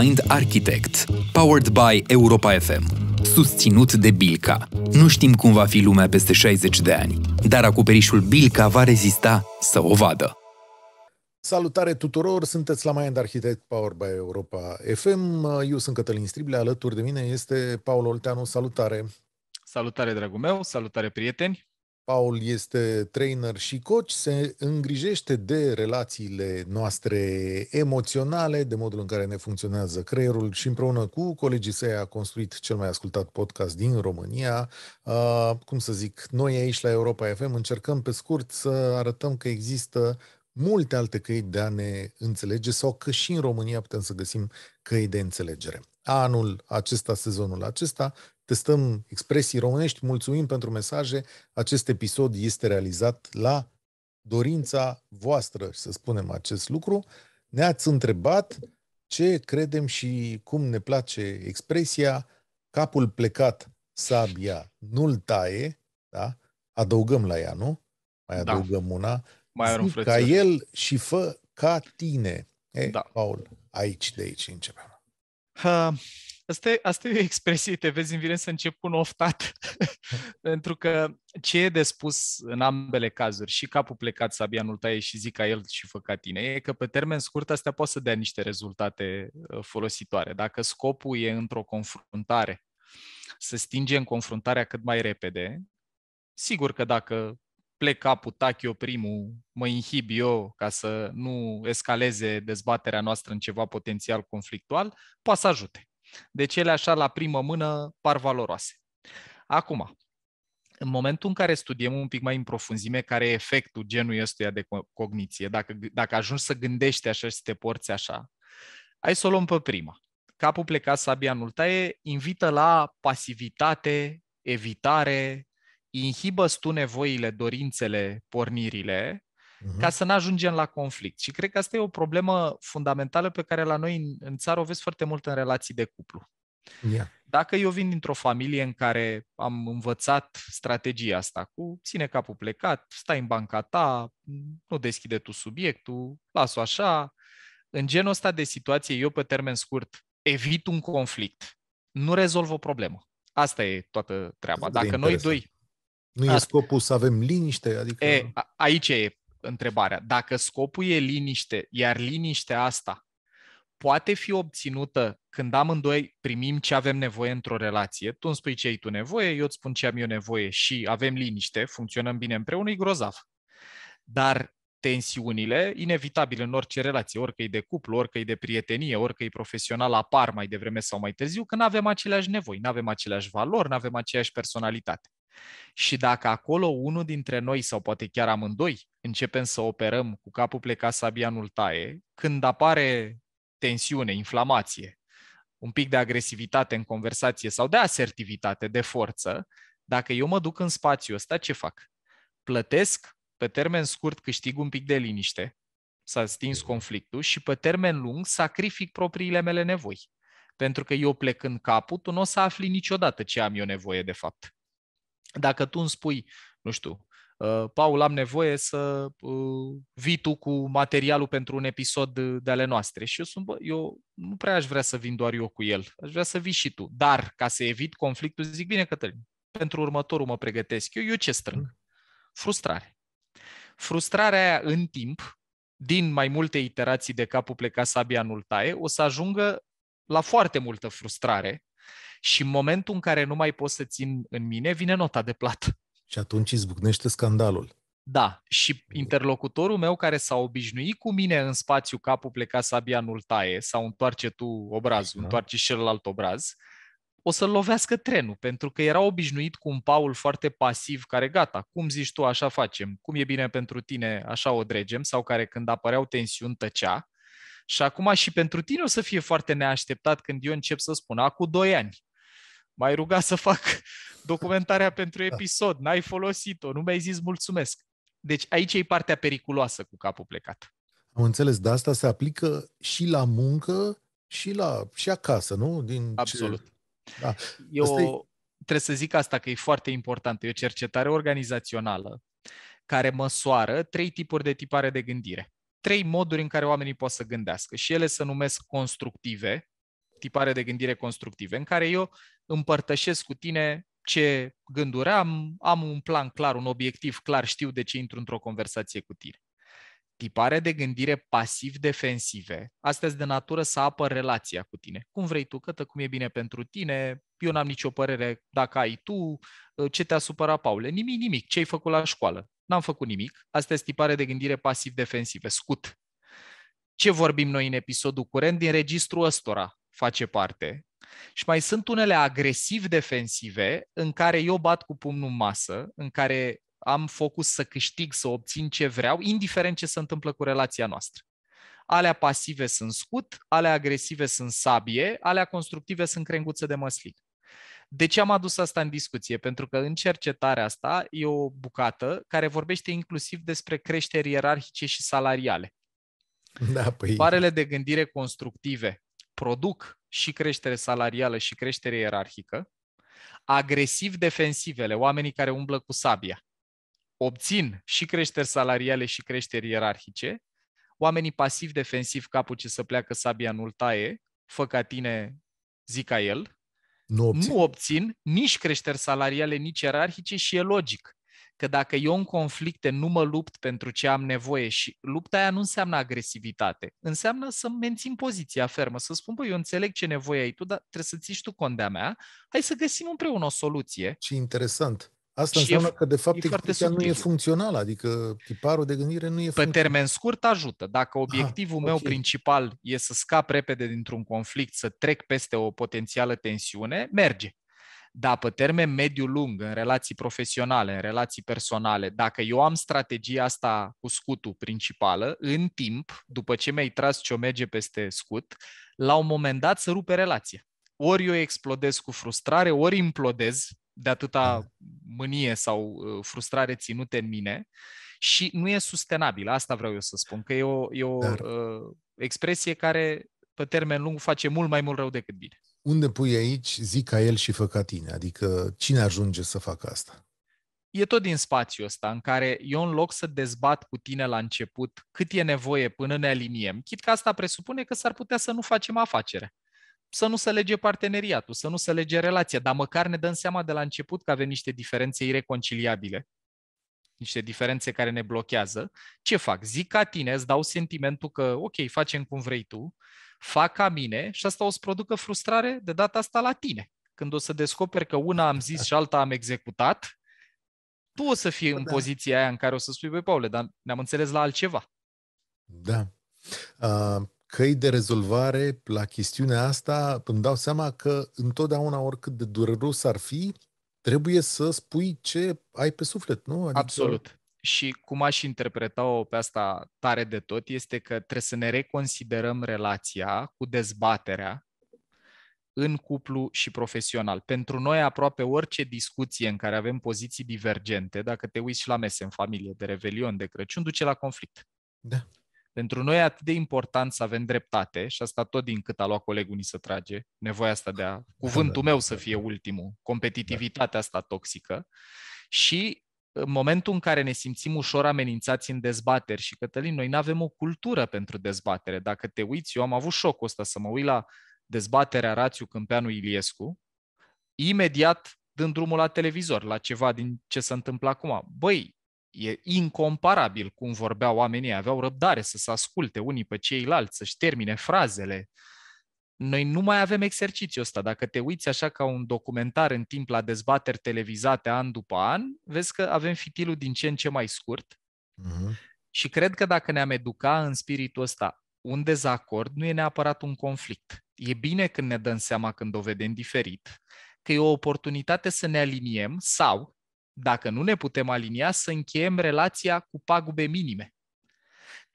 Mind Architect, powered by Europa FM, susținut de Bilca. Nu știm cum va fi lumea peste 60 de ani, dar acoperișul Bilca va rezista să o vadă. Salutare tuturor, sunteți la Mind Architect Power by Europa FM. Eu sunt Cătălin Striblea. alături de mine este Paul Olteanu. Salutare! Salutare, dragul meu! Salutare, prieteni! Paul este trainer și coach, se îngrijește de relațiile noastre emoționale, de modul în care ne funcționează creierul și împreună cu colegii săi a construit cel mai ascultat podcast din România. Uh, cum să zic, noi aici la Europa FM încercăm pe scurt să arătăm că există multe alte căi de a ne înțelege sau că și în România putem să găsim căi de înțelegere. Anul acesta, sezonul acesta, testăm expresii românești. Mulțumim pentru mesaje. Acest episod este realizat la dorința voastră, să spunem acest lucru. Ne-ați întrebat ce credem și cum ne place expresia capul plecat sabia nu-l taie, da? adăugăm la ea, nu? Mai da. adăugăm da. una, mai are un frățior. Ca el și fă ca tine. E, da. Paul, aici, de aici începem. Uh, asta, asta e o expresie, te vezi în vine să încep un oftat, pentru că ce e de spus în ambele cazuri, și capul plecat Sabianul taie și zica el și fă ca tine, e că pe termen scurt astea poate să dea niște rezultate uh, folositoare. Dacă scopul e într-o confruntare, să stingem confruntarea cât mai repede, sigur că dacă plec capul, tachio primul, mă inhib eu ca să nu escaleze dezbaterea noastră în ceva potențial conflictual, poate să ajute. Deci ele așa la primă mână par valoroase. Acum, în momentul în care studiem un pic mai în profunzime care e efectul genului ăstuia de cogniție, dacă, dacă ajungi să gândești așa și să te porți așa, hai să o luăm pe prima. Capul plecat, sabia în taie, invită la pasivitate, evitare, inhibă tu nevoile, dorințele, pornirile, uh-huh. ca să nu ajungem la conflict. Și cred că asta e o problemă fundamentală pe care la noi în, în țară o vezi foarte mult în relații de cuplu. Yeah. Dacă eu vin dintr-o familie în care am învățat strategia asta cu ține capul plecat, stai în banca ta, nu deschide tu subiectul, las-o așa, în genul ăsta de situație, eu pe termen scurt evit un conflict, nu rezolv o problemă. Asta e toată treaba. Dacă noi doi nu e scopul să avem liniște? Adică... E, aici e întrebarea. Dacă scopul e liniște, iar liniștea asta poate fi obținută când amândoi primim ce avem nevoie într-o relație, tu îmi spui ce ai tu nevoie, eu îți spun ce am eu nevoie și avem liniște, funcționăm bine împreună, e grozav. Dar tensiunile, inevitabil în orice relație, orică e de cuplu, orică e de prietenie, orică e profesional, apar mai devreme sau mai târziu, că nu avem aceleași nevoi, nu avem aceleași valori, nu avem aceeași personalitate. Și dacă acolo unul dintre noi, sau poate chiar amândoi, începem să operăm cu capul plecat, sabia nu taie, când apare tensiune, inflamație, un pic de agresivitate în conversație sau de asertivitate, de forță, dacă eu mă duc în spațiu ăsta, ce fac? Plătesc, pe termen scurt câștig un pic de liniște, s-a stins conflictul și pe termen lung sacrific propriile mele nevoi. Pentru că eu plecând capul, tu nu o să afli niciodată ce am eu nevoie de fapt. Dacă tu îmi spui, nu știu, uh, Paul, am nevoie să uh, vii tu cu materialul pentru un episod de ale noastre. Și eu sunt, bă, eu nu prea aș vrea să vin doar eu cu el, aș vrea să vii și tu. Dar, ca să evit conflictul, zic, bine, Cătălin, pentru următorul mă pregătesc eu, eu ce strâng? Mm. Frustrare. Frustrarea aia în timp, din mai multe iterații de capul plecat sabia nu taie, o să ajungă la foarte multă frustrare și în momentul în care nu mai pot să țin în mine, vine nota de plată. Și atunci izbucnește scandalul. Da, și interlocutorul meu care s-a obișnuit cu mine în spațiu, capul să abia nu-l taie, sau întoarce tu obrazul, da. întoarce și celălalt obraz, o să-l lovească trenul, pentru că era obișnuit cu un Paul foarte pasiv, care gata, cum zici tu, așa facem, cum e bine pentru tine, așa o dregem, sau care când apăreau tensiuni tăcea. Și acum și pentru tine o să fie foarte neașteptat când eu încep să spun, acum doi ani, m-ai rugat să fac documentarea pentru episod, n-ai folosit-o, nu mi-ai zis mulțumesc. Deci aici e partea periculoasă cu capul plecat. Am înțeles, dar asta se aplică și la muncă și la și acasă, nu? Din Absolut. Ce... Da. Eu e... trebuie să zic asta că e foarte important. E o cercetare organizațională care măsoară trei tipuri de tipare de gândire. Trei moduri în care oamenii pot să gândească și ele se numesc constructive, tipare de gândire constructive, în care eu împărtășesc cu tine ce gânduri am, am un plan clar, un obiectiv clar, știu de ce intru într-o conversație cu tine. Tipare de gândire pasiv-defensive, astea de natură să apă relația cu tine. Cum vrei tu, cătă, cum e bine pentru tine, eu n-am nicio părere dacă ai tu, ce te-a supărat, Paule? Nimic, nimic, ce ai făcut la școală? N-am făcut nimic. Asta este tipare de gândire pasiv-defensive, scut. Ce vorbim noi în episodul curent din registrul ăstora? face parte. Și mai sunt unele agresiv defensive în care eu bat cu pumnul în masă, în care am focus să câștig, să obțin ce vreau, indiferent ce se întâmplă cu relația noastră. Alea pasive sunt scut, alea agresive sunt sabie, alea constructive sunt crenguțe de măslin. De ce am adus asta în discuție? Pentru că în cercetarea asta e o bucată care vorbește inclusiv despre creșteri ierarhice și salariale. Da, păi... Parele de gândire constructive produc și creștere salarială și creștere ierarhică, agresiv defensivele, oamenii care umblă cu sabia, obțin și creșteri salariale și creșteri ierarhice, oamenii pasiv defensiv, capul ce să pleacă sabia nu-l taie, fă ca tine, zica el, nu obțin. nu obțin nici creșteri salariale, nici ierarhice și e logic că dacă eu în conflicte nu mă lupt pentru ce am nevoie și lupta aia nu înseamnă agresivitate, înseamnă să mențin poziția fermă, să spun, băi, eu înțeleg ce nevoie ai tu, dar trebuie să ții și tu cont de-a mea, hai să găsim împreună o soluție. Ce interesant. Asta și înseamnă e, că, de fapt, explicația nu e funcțională, adică tiparul de gândire nu e funcțional. Pe termen scurt ajută. Dacă ah, obiectivul ah, meu okay. principal e să scap repede dintr-un conflict, să trec peste o potențială tensiune, merge. Da, pe termen mediu-lung, în relații profesionale, în relații personale, dacă eu am strategia asta cu scutul principală, în timp, după ce mi-ai tras ce o merge peste scut, la un moment dat să rupe relația. Ori eu explodez cu frustrare, ori implodez de atâta mm. mânie sau uh, frustrare ținute în mine și nu e sustenabil. Asta vreau eu să spun, că e o, e o Dar... Uh, expresie care pe termen lung face mult mai mult rău decât bine unde pui aici, zic ca el și fă ca tine? Adică cine ajunge să facă asta? E tot din spațiul ăsta în care eu în loc să dezbat cu tine la început cât e nevoie până ne aliniem, chit că asta presupune că s-ar putea să nu facem afacere să nu se lege parteneriatul, să nu se lege relația, dar măcar ne dăm seama de la început că avem niște diferențe ireconciliabile, niște diferențe care ne blochează. Ce fac? Zic ca tine, îți dau sentimentul că, ok, facem cum vrei tu, fac ca mine și asta o să producă frustrare de data asta la tine. Când o să descoperi că una am zis și alta am executat, tu o să fii da. în poziția aia în care o să spui, băi, Paule, dar ne-am înțeles la altceva. Da. Uh, căi de rezolvare la chestiunea asta, îmi dau seama că întotdeauna, oricât de dureros ar fi, trebuie să spui ce ai pe suflet, nu? Adică Absolut și cum aș interpreta-o pe asta tare de tot este că trebuie să ne reconsiderăm relația cu dezbaterea în cuplu și profesional. Pentru noi aproape orice discuție în care avem poziții divergente, dacă te uiți și la mese în familie, de revelion, de Crăciun, duce la conflict. Da. Pentru noi e atât de important să avem dreptate și asta tot din cât a luat colegul ni să trage, nevoia asta de a, da, cuvântul da, meu da, să fie ultimul, competitivitatea asta toxică și în momentul în care ne simțim ușor amenințați în dezbateri și, Cătălin, noi nu avem o cultură pentru dezbatere. Dacă te uiți, eu am avut șocul ăsta să mă uit la dezbaterea Rațiu Câmpeanu Iliescu, imediat dând drumul la televizor, la ceva din ce se întâmplă acum. Băi, e incomparabil cum vorbeau oamenii, aveau răbdare să se asculte unii pe ceilalți, să-și termine frazele, uh, noi nu mai avem exercițiul ăsta. Dacă te uiți așa ca un documentar în timp la dezbateri televizate an după an, vezi că avem fitilul din ce în ce mai scurt. Uh-huh. Și cred că dacă ne-am educa în spiritul ăsta, un dezacord nu e neapărat un conflict. E bine când ne dăm seama când o vedem diferit, că e o oportunitate să ne aliniem sau, dacă nu ne putem alinia, să încheiem relația cu pagube minime.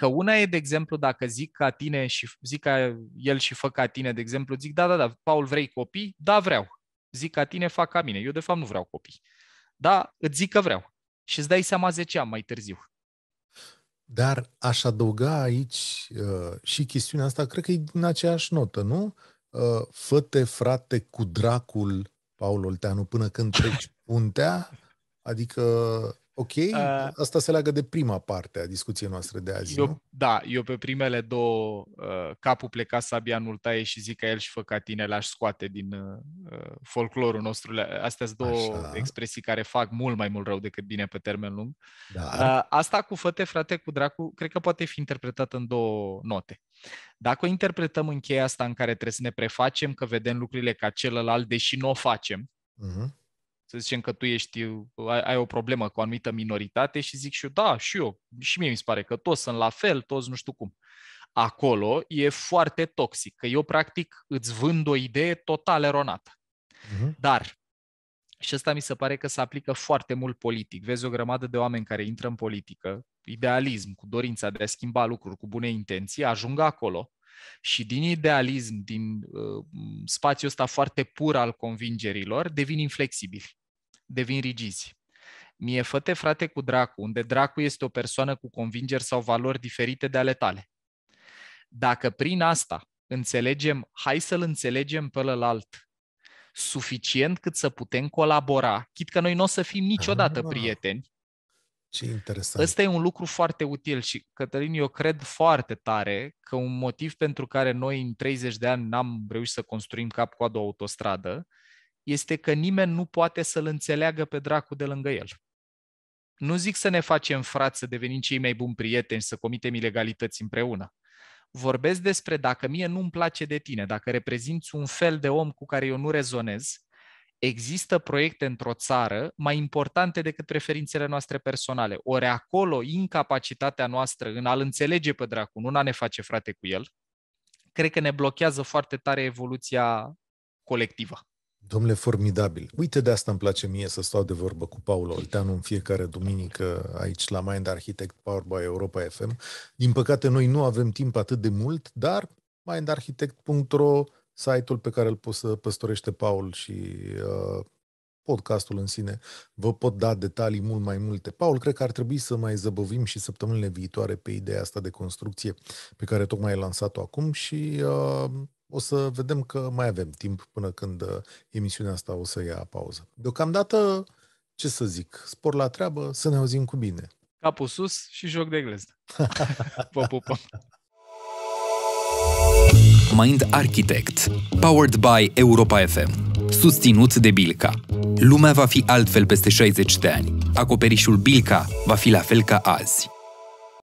Că una e, de exemplu, dacă zic ca tine și zic ca el și fă ca tine, de exemplu, zic, da, da, da, Paul, vrei copii? Da, vreau. Zic ca tine, fac ca mine. Eu, de fapt, nu vreau copii. Da, îți zic că vreau. Și îți dai seama 10 ani mai târziu. Dar aș adăuga aici uh, și chestiunea asta, cred că e din aceeași notă, nu? Uh, fă-te, frate, cu dracul, Paul Olteanu, până când treci puntea, adică Ok, uh, asta se leagă de prima parte a discuției noastre de azi, eu, nu? Da, eu pe primele două, uh, capul pleca, sabia nu taie și zic că el și fă ca tine, l-aș scoate din uh, uh folclorul nostru. Astea sunt două Așa. expresii care fac mult mai mult rău decât bine pe termen lung. Da. Uh, asta cu fete frate, cu dracu, cred că poate fi interpretată în două note. Dacă o interpretăm în cheia asta în care trebuie să ne prefacem că vedem lucrurile ca celălalt, deși nu o facem, uh-huh să zicem că tu ești, ai, ai o problemă cu o anumită minoritate și zic și eu, da, și eu, și mie mi se pare că toți sunt la fel, toți nu știu cum. Acolo e foarte toxic, că eu practic îți vând o idee total eronată. Uh-huh. Dar, și asta mi se pare că se aplică foarte mult politic. Vezi o grămadă de oameni care intră în politică, idealism, cu dorința de a schimba lucruri, cu bune intenții, ajung acolo și din idealism, din uh, spațiul ăsta foarte pur al convingerilor, devin inflexibili devin rigizi. Mie făte frate cu dracu, unde dracu este o persoană cu convingeri sau valori diferite de ale tale. Dacă prin asta înțelegem, hai să-l înțelegem pe lălalt, suficient cât să putem colabora, chit că noi nu o să fim niciodată ah, prieteni. Ce interesant. Ăsta e un lucru foarte util și, Cătălin, eu cred foarte tare că un motiv pentru care noi în 30 de ani n-am reușit să construim cap cu o autostradă este că nimeni nu poate să-l înțeleagă pe dracu de lângă el. Nu zic să ne facem frați, să devenim cei mai buni prieteni, să comitem ilegalități împreună. Vorbesc despre dacă mie nu-mi place de tine, dacă reprezinți un fel de om cu care eu nu rezonez, există proiecte într-o țară mai importante decât preferințele noastre personale. Ori acolo incapacitatea noastră în a-l înțelege pe dracu, nu în a ne face frate cu el, cred că ne blochează foarte tare evoluția colectivă. Domnule, formidabil. Uite, de asta îmi place mie să stau de vorbă cu Paul. Olteanu în fiecare duminică aici la Mind Architect Power by Europa FM. Din păcate, noi nu avem timp atât de mult, dar mindarchitect.ro, site-ul pe care îl poți să păstorește Paul și uh, podcastul în sine, vă pot da detalii mult mai multe. Paul, cred că ar trebui să mai zăbovim și săptămânile viitoare pe ideea asta de construcție pe care tocmai ai lansat-o acum și uh, o să vedem că mai avem timp până când uh, emisiunea asta o să ia pauză. Deocamdată, ce să zic, spor la treabă, să ne auzim cu bine. Capul sus și joc de gleznă. Vă pupăm! Mind Architect, powered by Europa FM, susținut de Bilca. Lumea va fi altfel peste 60 de ani. Acoperișul Bilca va fi la fel ca azi.